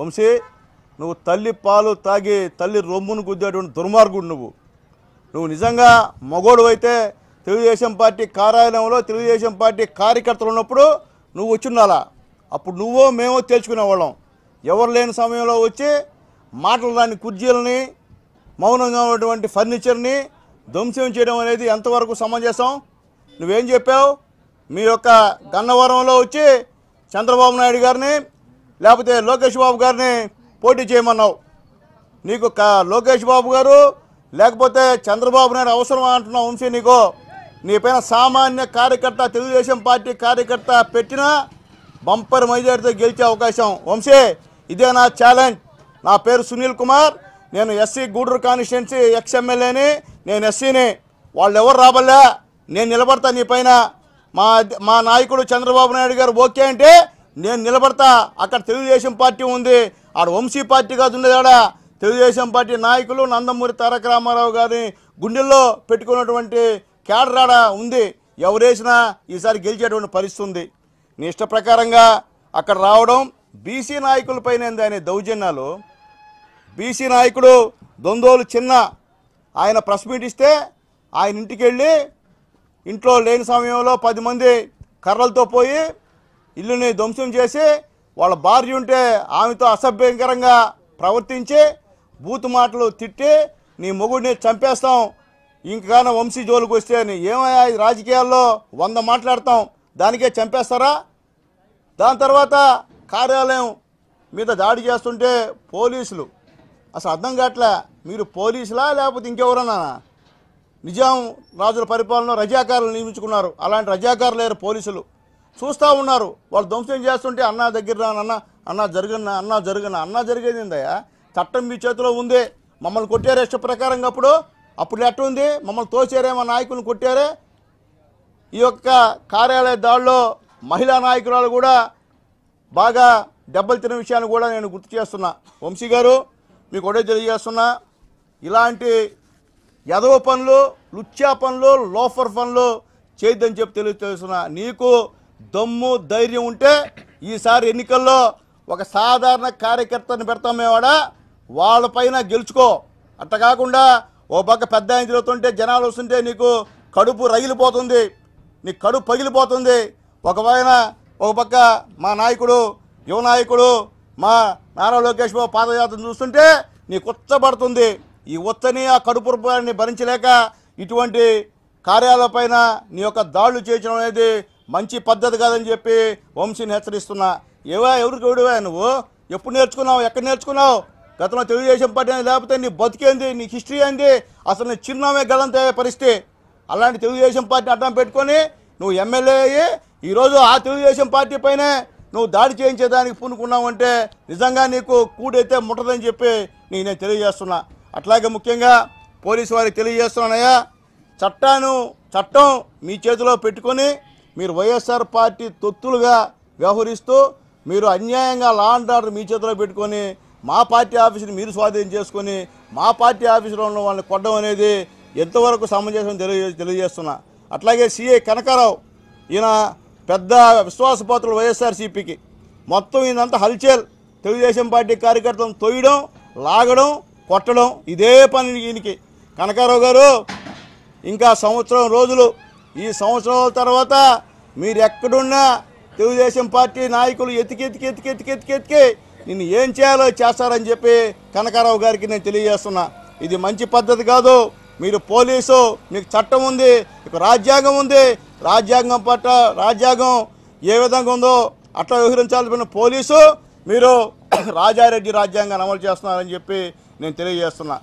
వంశీ నువ్వు తల్లి పాలు తాగి తల్లి రొమ్మును గుద్దేటువంటి దుర్మార్గుడు నువ్వు నువ్వు నిజంగా మగోడు అయితే తెలుగుదేశం పార్టీ కార్యాలయంలో తెలుగుదేశం పార్టీ కార్యకర్తలు ఉన్నప్పుడు నువ్వు వచ్చిండాలా అప్పుడు నువ్వో మేమో తెలుసుకునేవాళ్ళం ఎవరు లేని సమయంలో వచ్చి మాటలు రాని కుర్జీలని మౌనంగా ఉన్నటువంటి ఫర్నిచర్ని ధ్వంసం చేయడం అనేది ఎంతవరకు సమంజసం నువ్వేం చెప్పావు మీ యొక్క గన్నవరంలో వచ్చి చంద్రబాబు నాయుడు గారిని లేకపోతే లోకేష్ బాబు గారిని పోటీ చేయమన్నావు నీకు లోకేష్ బాబు గారు లేకపోతే చంద్రబాబు నాయుడు అవసరమా అంటున్నా వంశీ నీకు నీ పైన సామాన్య కార్యకర్త తెలుగుదేశం పార్టీ కార్యకర్త పెట్టిన బంపర్ మెజార్టీతో గెలిచే అవకాశం వంశీ ఇదే నా ఛాలెంజ్ నా పేరు సునీల్ కుమార్ నేను ఎస్సీ గూడూరు కాన్స్టిట్యున్సీ ఎక్స్ ఎమ్మెల్యేని నేను ఎస్సీని వాళ్ళు ఎవరు రాబల్లా నేను నిలబడతా నీ పైన మా మా నాయకుడు చంద్రబాబు నాయుడు గారు ఓకే అంటే నేను నిలబడతా అక్కడ తెలుగుదేశం పార్టీ ఉంది ఆడ వంశీ పార్టీ కాదు ఆడ తెలుగుదేశం పార్టీ నాయకులు నందమూరి తారక రామారావు గారిని గుండెల్లో పెట్టుకున్నటువంటి కేడరాడ ఉంది ఎవరేసినా ఈసారి గెలిచేటువంటి పరిస్థితి ఉంది నీ ఇష్ట ప్రకారంగా అక్కడ రావడం బీసీ నాయకులపైన అనే దౌర్జన్యాలు బీసీ నాయకుడు దొందోలు చిన్న ఆయన ప్రెస్ మీట్ ఇస్తే ఆయన ఇంటికి వెళ్ళి ఇంట్లో లేని సమయంలో పది మంది కర్రలతో పోయి ఇల్లుని ధ్వంసం చేసి వాళ్ళ భార్య ఉంటే ఆమెతో అసభ్యంకరంగా ప్రవర్తించి బూతు మాటలు తిట్టి నీ మొగుడిని చంపేస్తాం ఇంకా వంశీ జోలికి వస్తే ఏమయ్యా రాజకీయాల్లో వంద మాట్లాడతాం దానికే చంపేస్తారా దాని తర్వాత కార్యాలయం మీద దాడి చేస్తుంటే పోలీసులు అసలు అర్థం కావట్లే మీరు పోలీసులా లేకపోతే ఇంకెవరన్నా నిజాం రాజుల పరిపాలన రజాకారులు నియమించుకున్నారు అలాంటి రజాకారులు లేరు పోలీసులు చూస్తూ ఉన్నారు వాళ్ళు ధ్వంసం చేస్తుంటే అన్నా దగ్గర రానన్న అన్నా జరగన్న అన్నా జరగన అన్నా జరిగేది ఏందయ్యా చట్టం మీ చేతిలో ఉందే మమ్మల్ని కొట్టారే ఇష్ట ప్రకారం అప్పుడు అప్పుడు ఉంది మమ్మల్ని తోసారే మా నాయకులను కొట్టారే ఈ యొక్క కార్యాలయ దాడిలో మహిళా నాయకురాలు కూడా బాగా దెబ్బలు తిన విషయాన్ని కూడా నేను గుర్తు చేస్తున్నా వంశీ గారు మీకు ఒకటే తెలియజేస్తున్నా ఇలాంటి యదవ పనులు లుచ్చా పనులు లోఫర్ పనులు చేయొద్దని చెప్పి తెలియజేస్తున్నా నీకు దమ్ము ధైర్యం ఉంటే ఈసారి ఎన్నికల్లో ఒక సాధారణ కార్యకర్తని పెడతాం మేమాడా పైన గెలుచుకో అట్ట కాకుండా ఓ పక్క పెద్ద ఆయన తిరుగుతుంటే జనాలు వస్తుంటే నీకు కడుపు రగిలిపోతుంది నీ కడుపు పగిలిపోతుంది ఒక పైన ఒక పక్క మా నాయకుడు యువ నాయకుడు మా నారా లోకేష్ బాబు పాదయాత్ర చూస్తుంటే నీకు ఉచ్చబడుతుంది ఈ ఉచ్చని ఆ కడుపు రూపాన్ని భరించలేక ఇటువంటి కార్యాలపైన నీ యొక్క దాడులు చేయించడం అనేది మంచి పద్ధతి కాదని చెప్పి వంశీని హెచ్చరిస్తున్నా ఏవా ఎవరికి ఎవడివా నువ్వు ఎప్పుడు నేర్చుకున్నావు ఎక్కడ నేర్చుకున్నావు గతంలో తెలుగుదేశం పార్టీ లేకపోతే నీ బతికేంది నీకు హిస్టరీ ఏంది అసలు నీ చిరునామే గలంత పరిస్థితి అలాంటి తెలుగుదేశం పార్టీ అడ్డం పెట్టుకొని నువ్వు ఎమ్మెల్యే అయ్యి ఈరోజు ఆ తెలుగుదేశం పార్టీ పైనే నువ్వు దాడి చేయించేదానికి పూనుకున్నావంటే నిజంగా నీకు కూడైతే ముట్టదని చెప్పి నేను తెలియజేస్తున్నా అట్లాగే ముఖ్యంగా పోలీసు వారికి తెలియజేస్తున్నానయ్యా చట్టాను చట్టం మీ చేతిలో పెట్టుకొని మీరు వైఎస్ఆర్ పార్టీ తొత్తులుగా వ్యవహరిస్తూ మీరు అన్యాయంగా లా అండ్ ఆర్డర్ మీ చేతిలో పెట్టుకొని మా పార్టీ ఆఫీసుని మీరు స్వాధీనం చేసుకొని మా పార్టీ ఆఫీసులో ఉన్న వాళ్ళని కొట్టడం అనేది ఎంతవరకు సమంజసం తెలియ తెలియజేస్తున్నా అట్లాగే సిఏ కనకారావు ఈయన పెద్ద విశ్వాసపాత్రులు వైఎస్ఆర్సీపీకి మొత్తం ఈయనంతా హల్చల్ తెలుగుదేశం పార్టీ కార్యకర్తలను తొయ్యడం లాగడం కొట్టడం ఇదే పని ఈయనకి కనకారావు గారు ఇంకా సంవత్సరం రోజులు ఈ సంవత్సరాల తర్వాత మీరు ఎక్కడున్నా తెలుగుదేశం పార్టీ నాయకులు ఎతికి ఎతికి ఎతికి ఎతికి ఎతికి నిన్ను ఏం చేయాలో చేస్తారని చెప్పి కనకారావు గారికి నేను తెలియజేస్తున్నా ఇది మంచి పద్ధతి కాదు మీరు పోలీసు మీకు చట్టం ఉంది మీకు రాజ్యాంగం ఉంది రాజ్యాంగం పట్ల రాజ్యాంగం ఏ విధంగా ఉందో అట్లా వ్యవహరించాల్సిన పోలీసు మీరు రాజారెడ్డి రాజ్యాంగాన్ని అమలు చేస్తున్నారని చెప్పి నేను తెలియజేస్తున్నా